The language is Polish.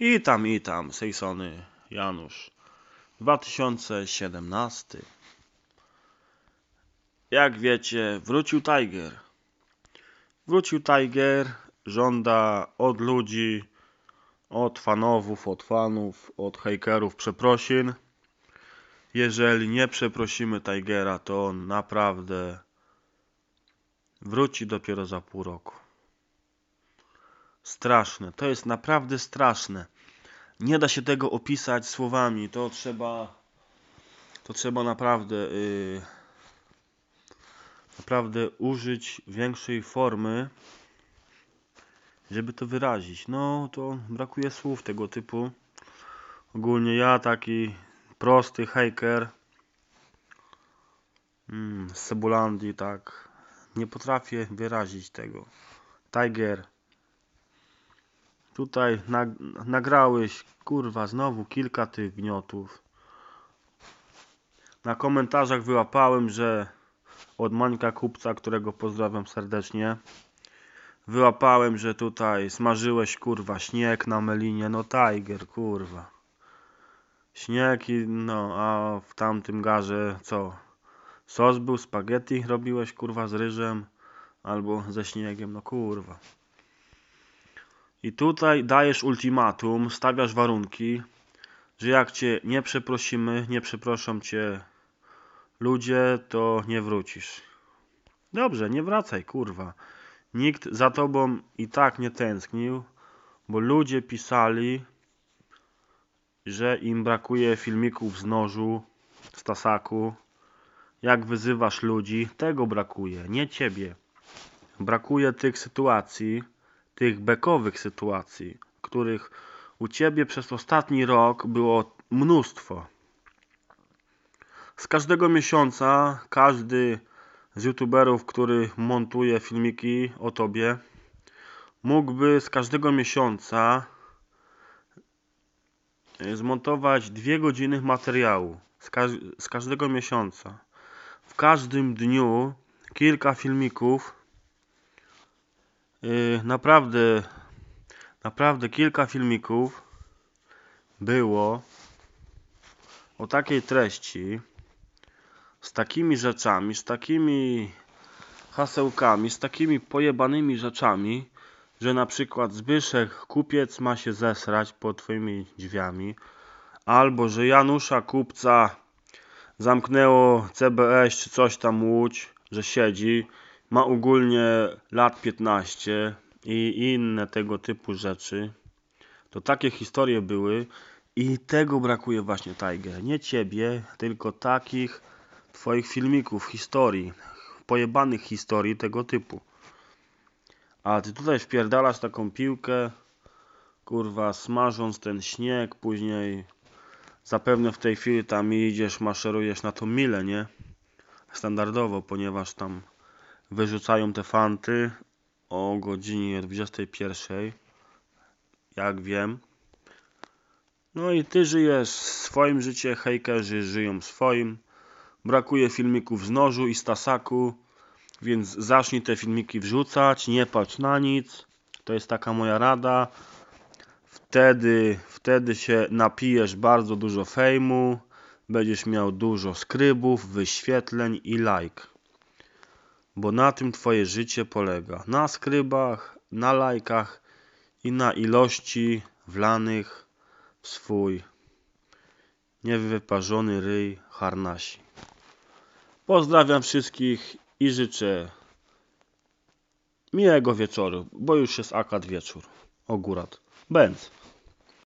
I tam, i tam, Sejsony, Janusz. 2017. Jak wiecie, wrócił Tiger. Wrócił Tiger, żąda od ludzi, od fanowów, od fanów, od hejkerów przeprosin. Jeżeli nie przeprosimy Tigera, to on naprawdę wróci dopiero za pół roku. Straszne. To jest naprawdę straszne. Nie da się tego opisać słowami. To trzeba. To trzeba naprawdę. Yy, naprawdę użyć większej formy, żeby to wyrazić. No to brakuje słów tego typu. Ogólnie ja taki prosty hejker mm, z Cebulandii, tak. Nie potrafię wyrazić tego. Tiger. Tutaj nag nagrałeś, kurwa, znowu kilka tych gniotów. Na komentarzach wyłapałem, że od Mańka Kupca, którego pozdrawiam serdecznie, wyłapałem, że tutaj smażyłeś, kurwa, śnieg na melinie. No Tiger, kurwa. Śnieg i no, a w tamtym garze co? Sos był, spaghetti robiłeś, kurwa, z ryżem albo ze śniegiem. No kurwa. I tutaj dajesz ultimatum, stawiasz warunki, że jak cię nie przeprosimy, nie przeproszą cię ludzie, to nie wrócisz. Dobrze, nie wracaj, kurwa. Nikt za tobą i tak nie tęsknił, bo ludzie pisali, że im brakuje filmików z nożu, z tasaku. Jak wyzywasz ludzi, tego brakuje, nie ciebie. Brakuje tych sytuacji tych bekowych sytuacji, których u Ciebie przez ostatni rok było mnóstwo. Z każdego miesiąca każdy z youtuberów, który montuje filmiki o Tobie, mógłby z każdego miesiąca y, zmontować dwie godziny materiału z, z każdego miesiąca. W każdym dniu kilka filmików Y, naprawdę naprawdę kilka filmików było o takiej treści z takimi rzeczami, z takimi hasełkami, z takimi pojebanymi rzeczami, że na przykład Zbyszek kupiec ma się zesrać pod twoimi drzwiami, albo że Janusza kupca zamknęło CBS czy coś tam łódź, że siedzi ma ogólnie lat 15 i inne tego typu rzeczy, to takie historie były i tego brakuje właśnie Tiger. Nie ciebie, tylko takich twoich filmików, historii, pojebanych historii tego typu. A ty tutaj wpierdalasz taką piłkę, kurwa, smażąc ten śnieg, później zapewne w tej chwili tam idziesz, maszerujesz na tą milę, nie? Standardowo, ponieważ tam wyrzucają te fanty o godzinie 21.00. Jak wiem. No i ty żyjesz swoim życiem, hejkerzy żyją swoim. Brakuje filmików z nożu i stasaku, więc zacznij te filmiki wrzucać, nie patrz na nic. To jest taka moja rada. Wtedy, wtedy się napijesz bardzo dużo fejmu, będziesz miał dużo skrybów, wyświetleń i like bo na tym Twoje życie polega. Na skrybach, na lajkach i na ilości wlanych w swój niewyparzony ryj harnasi. Pozdrawiam wszystkich i życzę miłego wieczoru, bo już jest akad wieczór. Ogórat. Będz.